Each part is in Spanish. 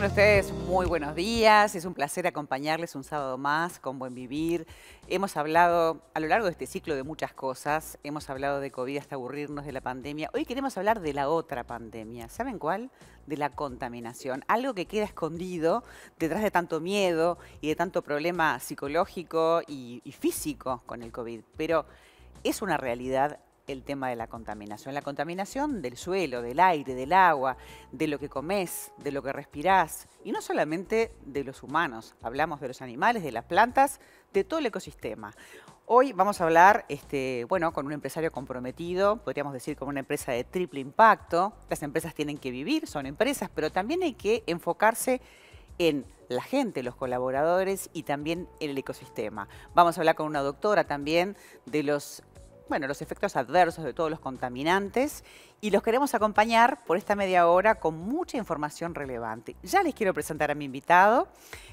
ustedes muy buenos días. Es un placer acompañarles un sábado más con Buen Vivir. Hemos hablado a lo largo de este ciclo de muchas cosas. Hemos hablado de COVID hasta aburrirnos de la pandemia. Hoy queremos hablar de la otra pandemia. ¿Saben cuál? De la contaminación. Algo que queda escondido detrás de tanto miedo y de tanto problema psicológico y, y físico con el COVID. Pero es una realidad el tema de la contaminación. La contaminación del suelo, del aire, del agua, de lo que comes, de lo que respirás, y no solamente de los humanos, hablamos de los animales, de las plantas, de todo el ecosistema. Hoy vamos a hablar este, bueno, con un empresario comprometido, podríamos decir con una empresa de triple impacto. Las empresas tienen que vivir, son empresas, pero también hay que enfocarse en la gente, los colaboradores y también en el ecosistema. Vamos a hablar con una doctora también de los bueno, los efectos adversos de todos los contaminantes y los queremos acompañar por esta media hora con mucha información relevante. Ya les quiero presentar a mi invitado,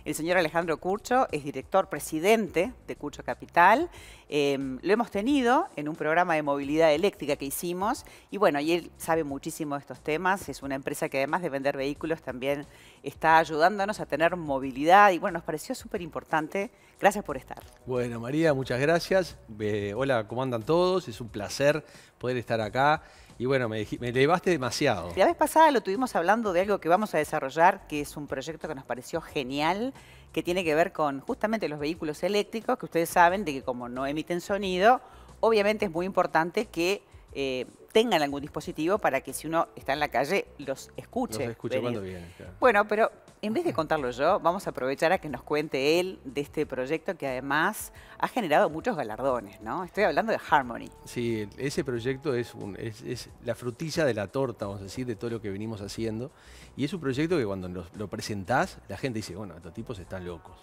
el señor Alejandro Curcho, es director presidente de Curcho Capital. Em, lo hemos tenido en un programa de movilidad eléctrica que hicimos y bueno, y él sabe muchísimo de estos temas. Es una empresa que además de vender vehículos también está ayudándonos a tener movilidad y bueno, nos pareció súper importante. Gracias por estar. Bueno, María, muchas gracias. hola, ¿cómo andan todos? Es un placer poder estar acá. Y bueno, me, me elevaste demasiado. La vez pasada lo tuvimos hablando de algo que vamos a desarrollar, que es un proyecto que nos pareció genial, que tiene que ver con justamente los vehículos eléctricos, que ustedes saben de que como no emiten sonido, obviamente es muy importante que eh, tengan algún dispositivo para que si uno está en la calle los escuche. Los escuche cuando vienen. Bueno, pero en vez de contarlo yo, vamos a aprovechar a que nos cuente él de este proyecto que además ha generado muchos galardones, ¿no? Estoy hablando de Harmony. Sí, ese proyecto es, la frutilla de la torta, vamos a decir, de todo lo que venimos haciendo. Y es un proyecto que cuando lo, lo presentás, la gente dice, bueno, estos tipos están locos.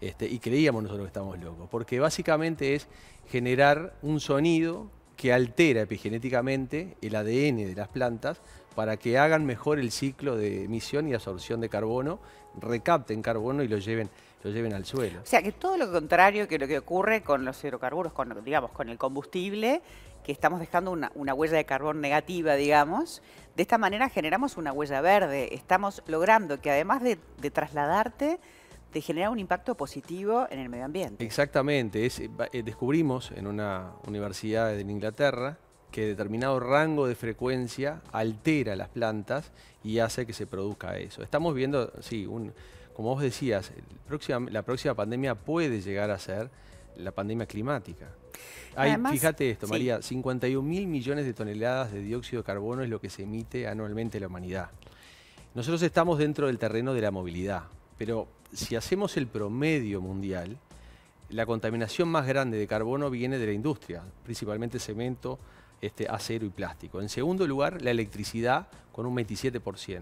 Este, y creíamos nosotros que estábamos locos, porque básicamente es generar un sonido que altera epigenéticamente el ADN de las plantas para que hagan mejor el ciclo de emisión y absorción de carbono, recapten carbono y lo lleven, lo lleven al suelo. O sea, que todo lo contrario que lo que ocurre con los hidrocarburos, con, digamos, con el combustible, que estamos dejando una, huella de carbón negativa, digamos, de esta manera generamos una huella verde, estamos logrando que además de, trasladarte, te genera un impacto positivo en el medio ambiente. Exactamente, es, eh, eh, descubrimos en una universidad en Inglaterra, que determinado rango de frecuencia altera las plantas y hace que se produzca eso. Estamos viendo, sí, como vos decías, la próxima pandemia puede llegar a ser la pandemia climática. fíjate esto, María, 51 mil millones de toneladas de dióxido de carbono es lo que se emite anualmente la humanidad. Nosotros estamos dentro del terreno de la movilidad, pero si hacemos el promedio mundial, la contaminación más grande de carbono viene de la industria, principalmente cemento, este, acero y plástico. En segundo lugar, la electricidad con un 27%.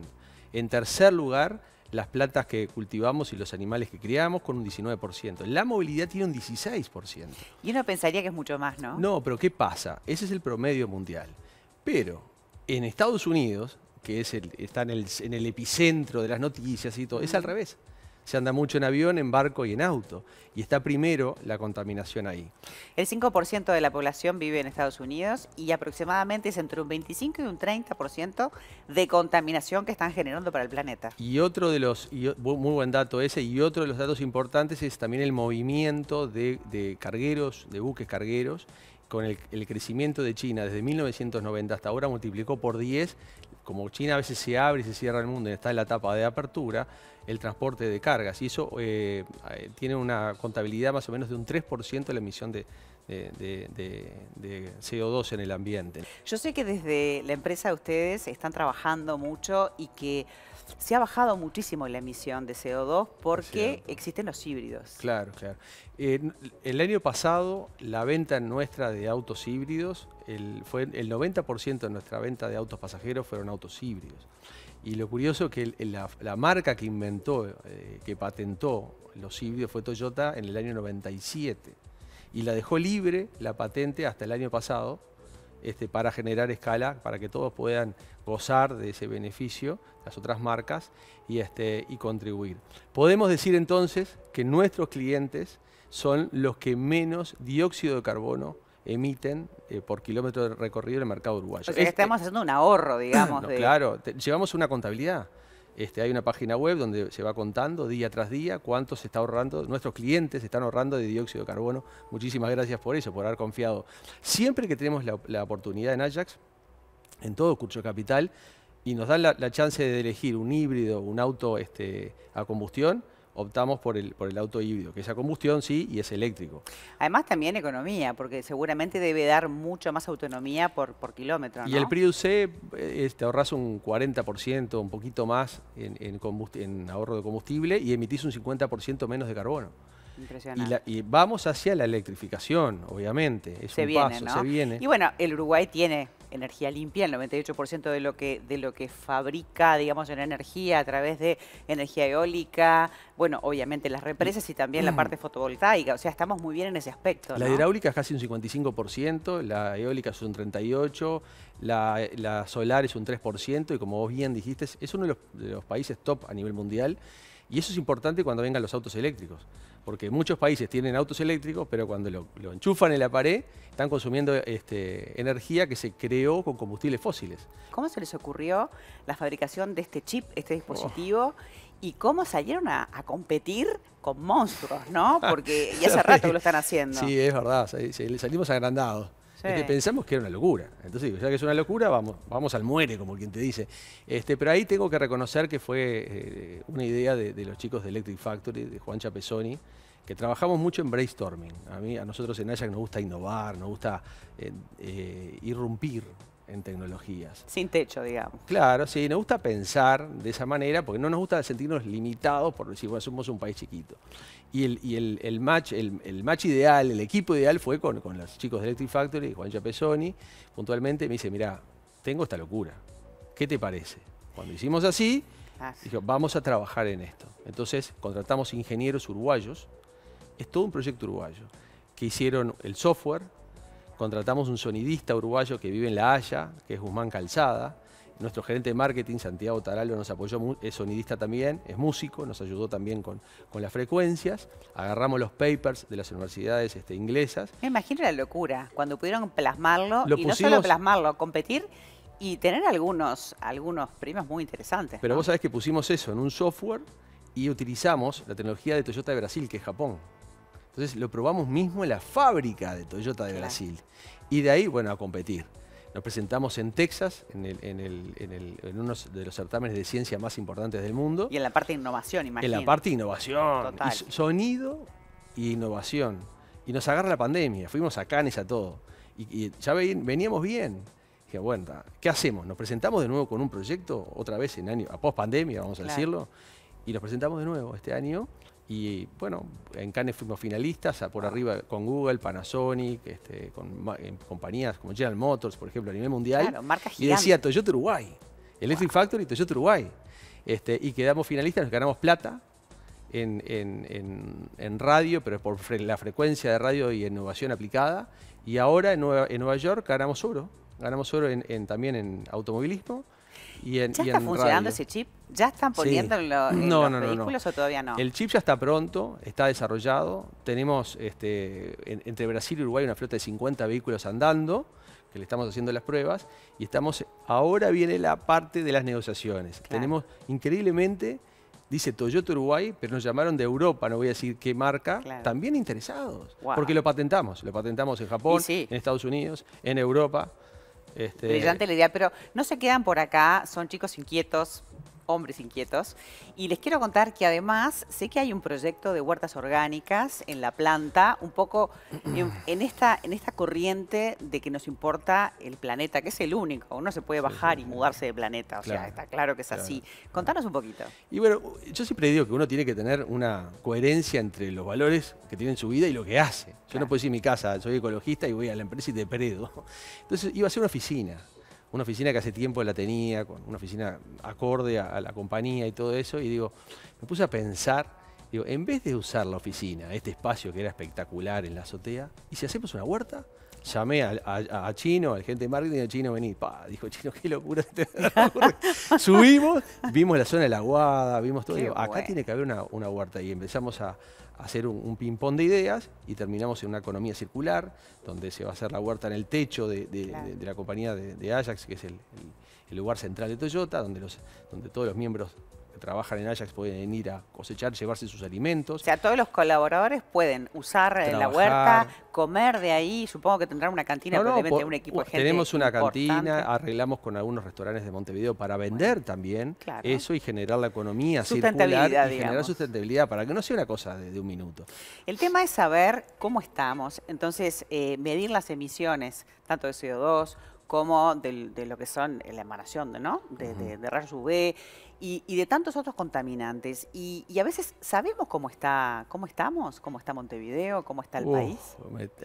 En tercer lugar, las plantas que cultivamos y los animales que criamos con un 19%. La movilidad tiene un 16%. Y uno pensaría que es mucho más, ¿no? No, pero ¿qué pasa? Ese es el promedio mundial. Pero en Estados Unidos, que es el, está en el, en el, epicentro de las noticias y todo, es al revés se anda mucho en avión, en barco y en auto. Y está primero la contaminación ahí. El 5% de la población vive en Estados Unidos y aproximadamente es entre un 25 y un 30% de contaminación que están generando para el planeta. Y otro de los, muy buen dato ese, y otro de los datos importantes es también el movimiento de, de cargueros, de buques cargueros con el, crecimiento de China desde 1990 hasta ahora multiplicó por 10, como China a veces se abre y se cierra el mundo y está en la etapa de apertura, el transporte de cargas. Y eso eh, eh, tiene una contabilidad más o menos de un 3% de la emisión de, CO2 en el ambiente. Yo sé que desde la empresa de ustedes están trabajando mucho y que se ha bajado muchísimo la emisión de CO2 porque existen los híbridos. Claro, claro. Eh, el año pasado la venta nuestra de autos híbridos, el, fue el 90% de nuestra venta de autos pasajeros fueron autos híbridos. Y lo curioso es que la, marca que inventó, eh, que patentó los híbridos fue Toyota en el año 97. Y la dejó libre la patente hasta el año pasado, este, para generar escala, para que todos puedan gozar de ese beneficio, las otras marcas, este, y, contribuir. Podemos decir entonces que nuestros clientes son los que menos dióxido de carbono emiten eh, por kilómetro de recorrido en el mercado uruguayo. Este estamos haciendo un ahorro, digamos. Claro, llevamos una contabilidad. Este, hay una página web donde se va contando día tras día cuánto se está ahorrando, nuestros clientes se están ahorrando de dióxido de carbono. Muchísimas gracias por eso, por haber confiado. Siempre que tenemos la, oportunidad en Ajax, en todo curso capital, y nos dan la, chance de elegir un híbrido, un auto este, a combustión, optamos por el, por el auto híbrido, que es a combustión, sí, y es eléctrico. Además también economía, porque seguramente debe dar mucho más autonomía por, por kilómetro, Y el Prius C eh, te ahorras un 40%, un poquito más en, en, en ahorro de combustible y emitís un 50% menos de carbono. Y, vamos hacia la electrificación, obviamente. Es un paso, se viene. Y bueno, el Uruguay tiene energía limpia, el 98% de lo que de lo que fabrica, digamos, en energía a través de energía eólica, bueno, obviamente las represas y también la mm. parte fotovoltaica, o sea, estamos muy bien en ese aspecto. La hidráulica es casi un 55%, la eólica es un 38%, la, solar es un 3% y como vos bien dijiste, es uno de los países top a nivel mundial y eso es importante cuando vengan los autos eléctricos porque muchos países tienen autos eléctricos, pero cuando lo, enchufan en la pared, están consumiendo este, energía que se creó con combustibles fósiles. ¿Cómo se les ocurrió la fabricación de este chip, este oh. dispositivo? Y cómo salieron a, competir con monstruos, ¿no? Porque ya hace rato lo están haciendo. Sí, es verdad, salimos agrandados pensamos que era una locura. Entonces digo, ya que es una locura, vamos, vamos al muere, como quien te dice. Este, pero ahí tengo que reconocer que fue eh, una idea de, los chicos de Electric Factory, de Juan Chapezoni, que trabajamos mucho en brainstorming. A, mí, a nosotros en Ajax nos gusta innovar, nos gusta eh, eh, irrumpir en tecnologías. Sin techo, digamos. Claro, sí, nos gusta pensar de esa manera porque no nos gusta sentirnos limitados por decir, bueno, somos un país chiquito. Y el, match, el, match ideal, el equipo ideal fue con, con los chicos de Electric Factory, Juan Chapezoni, puntualmente me dice, mira, tengo esta locura, ¿qué te parece? Cuando hicimos así, dijo, vamos a trabajar en esto. Entonces contratamos ingenieros uruguayos, es todo un proyecto uruguayo, que hicieron el software, contratamos un sonidista uruguayo que vive en La Haya, que es Guzmán Calzada. Nuestro gerente de marketing, Santiago Taralo, nos apoyó, es sonidista también, es músico, nos ayudó también con, con las frecuencias. Agarramos los papers de las universidades este, inglesas. Me imagino la locura, cuando pudieron plasmarlo, y no solo plasmarlo, competir y tener algunos, algunos premios muy interesantes. Pero vos sabés que pusimos eso en un software y utilizamos la tecnología de Toyota de Brasil, que es Japón. Entonces lo probamos mismo en la fábrica de Toyota de Brasil. Y de ahí, bueno, a competir. Nos presentamos en Texas, en, uno de los certámenes de ciencia más importantes del mundo. Y en la parte de innovación, imagínate. En la parte de innovación. sonido e innovación. Y nos agarra la pandemia. Fuimos a Cannes a todo. Y, ya veníamos bien. Dije, bueno, ¿qué hacemos? Nos presentamos de nuevo con un proyecto, otra vez en año, a post pandemia, vamos a decirlo. Y nos presentamos de nuevo este año y bueno, en Cannes fuimos finalistas, por ah. arriba con Google, Panasonic, este, con eh, compañías como General Motors, por ejemplo, a nivel mundial. y decía Toyota Uruguay, Electric Factory y Toyota Uruguay. Este, y quedamos finalistas, nos ganamos plata en, radio, pero por la frecuencia de radio y innovación aplicada. Y ahora en Nueva, York ganamos oro, ganamos oro también en automovilismo. Y está funcionando ese chip? ¿Ya están poniendo eh, los vehículos o todavía no? El chip ya está pronto, está desarrollado. Tenemos este, entre Brasil y Uruguay una flota de 50 vehículos andando, que le estamos haciendo las pruebas, y estamos. Ahora viene la parte de las negociaciones. Tenemos, increíblemente, dice Toyota Uruguay, pero nos llamaron de Europa, no voy a decir qué marca, también interesados. Porque lo patentamos, lo patentamos en Japón, en Estados Unidos, en Europa. Este, Brillante la idea, pero no se quedan por acá, son chicos inquietos, hombres inquietos. Y les quiero contar que además sé que hay un proyecto de huertas orgánicas en la planta, un poco en, esta, en esta corriente de que nos importa el planeta, que es el único. Uno se puede bajar y mudarse de planeta, o sea, está claro que es así. Contanos un poquito. Y bueno, yo siempre digo que uno tiene que tener una coherencia entre los valores que tiene en su vida y lo que hace. Yo no puedo decir mi casa, soy ecologista y voy a la empresa y predo, Entonces iba a ser una oficina una oficina que hace tiempo la tenía, con una oficina acorde a, la compañía y todo eso, y digo, me puse a pensar, digo, en vez de usar la oficina, este espacio que era espectacular en la azotea, ¿y si hacemos una huerta? llamé a, Chino, al gente de marketing, a Chino, vení. Pa, dijo Chino, qué locura. Subimos, vimos la zona de la aguada, vimos todo. Digo, acá tiene que haber una, huerta y empezamos a, hacer un, ping-pong de ideas y terminamos en una economía circular, donde se va a hacer la huerta en el techo de, la compañía de, Ajax, que es el, lugar central de Toyota, donde, los, donde todos los miembros que trabajan en Ajax pueden ir a cosechar, llevarse sus alimentos. O sea, todos los colaboradores pueden usar la huerta, comer de ahí, supongo que tendrán una cantina, un equipo de pues, gente Tenemos una cantina, arreglamos con algunos restaurantes de Montevideo para vender también eso y generar la economía circular y generar sustentabilidad para que no sea una cosa de, un minuto. El tema es saber cómo estamos, entonces eh, medir las emisiones, tanto de CO2 como de, lo que son la emanación de, uh de, de rayos UV y, de tantos otros contaminantes. Y, a veces sabemos cómo está, cómo estamos, cómo está Montevideo, cómo está el país.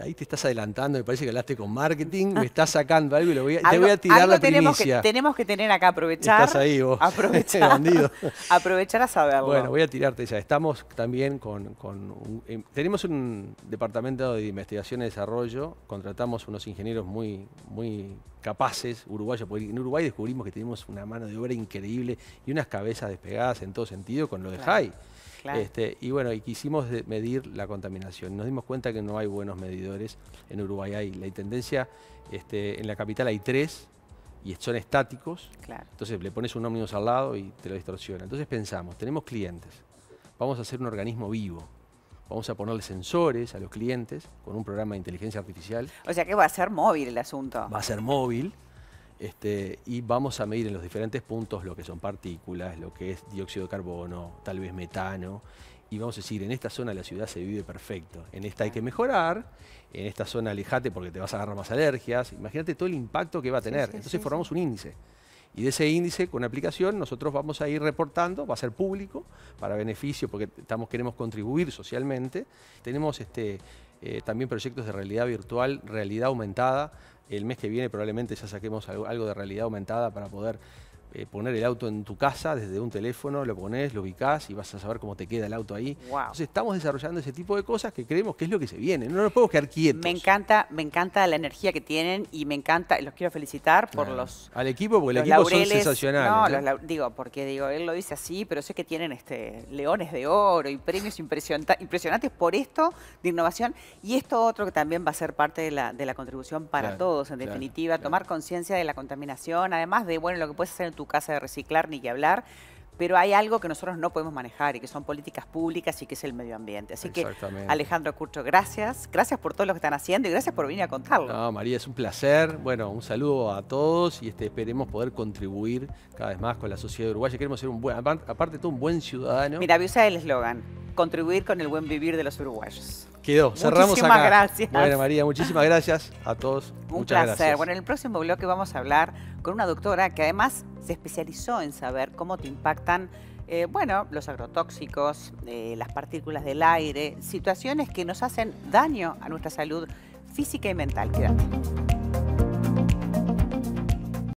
ahí te estás adelantando, me parece que hablaste con marketing, ah. me estás sacando algo y lo voy a, te voy a tirar la tenemos Que, tenemos que tener acá, aprovechar. Estás ahí vos, aprovechar, este aprovechar a saberlo. Bueno, voy a tirarte ya. Estamos también con... Em, tenemos un departamento de investigación y desarrollo, contratamos unos ingenieros muy, muy capaces, uruguayos, porque en Uruguay descubrimos que tenemos una mano de obra increíble y unas cabezas despegadas en todo sentido con lo de high este, y bueno, y quisimos medir la contaminación. Nos dimos cuenta que no hay buenos medidores en Uruguay. Hay la intendencia, este, en la capital hay tres y son estáticos. Entonces le pones un ómnibus al lado y te lo distorsiona. Entonces pensamos, tenemos clientes, vamos a hacer un organismo vivo. Vamos a ponerle sensores a los clientes con un programa de inteligencia artificial. O sea que va a ser móvil el asunto. Va a ser móvil. Este, y vamos a medir en los diferentes puntos lo que son partículas, lo que es dióxido de carbono, tal vez metano, y vamos a decir, en esta zona la ciudad se vive perfecto, en esta hay que mejorar, en esta zona alejate porque te vas a agarrar más alergias, imagínate todo el impacto que va a tener, entonces formamos un índice. Y de ese índice, con aplicación, nosotros vamos a ir reportando, va a ser público, para beneficio, porque estamos, queremos contribuir socialmente. Tenemos este, eh, también proyectos de realidad virtual, realidad aumentada, el mes que viene probablemente ya saquemos algo, de realidad aumentada para poder eh, poner el auto en tu casa desde un teléfono, lo pones, lo ubicás y vas a saber cómo te queda el auto ahí. Entonces estamos desarrollando ese tipo de cosas que creemos que es lo que se viene. No nos podemos quedar quietos. Me encanta, me encanta la energía que tienen y me encanta, los quiero felicitar por los. Al equipo, porque el equipo laureles, son sensacionales. No, digo, porque digo, él lo dice así, pero sé que tienen este leones de oro y premios impresionantes por esto de innovación. Y esto otro que también va a ser parte de la, de la contribución para todos, en definitiva, tomar conciencia de la contaminación, además de bueno lo que puedes hacer en tu tu casa de reciclar, ni que hablar pero hay algo que nosotros no podemos manejar y que son políticas públicas y que es el medio ambiente. Así que, Alejandro Cucho, gracias. Gracias por todo lo que están haciendo y gracias por venir a contarlo. No, María, es un placer. Bueno, un saludo a todos y este, esperemos poder contribuir cada vez más con la sociedad uruguaya. Queremos ser un buen, aparte de todo, un buen ciudadano. Mira, usa el eslogan, contribuir con el buen vivir de los uruguayos. Quedó. Cerramos acá. Muchísimas gracias. Bueno, María, muchísimas gracias a todos. Un Muchas placer. Bueno, en el próximo bloque vamos a hablar con una doctora que además se especializó en saber cómo te impactan eh, bueno, los agrotóxicos, eh, las partículas del aire, situaciones que nos hacen daño a nuestra salud física y mental. Quédate.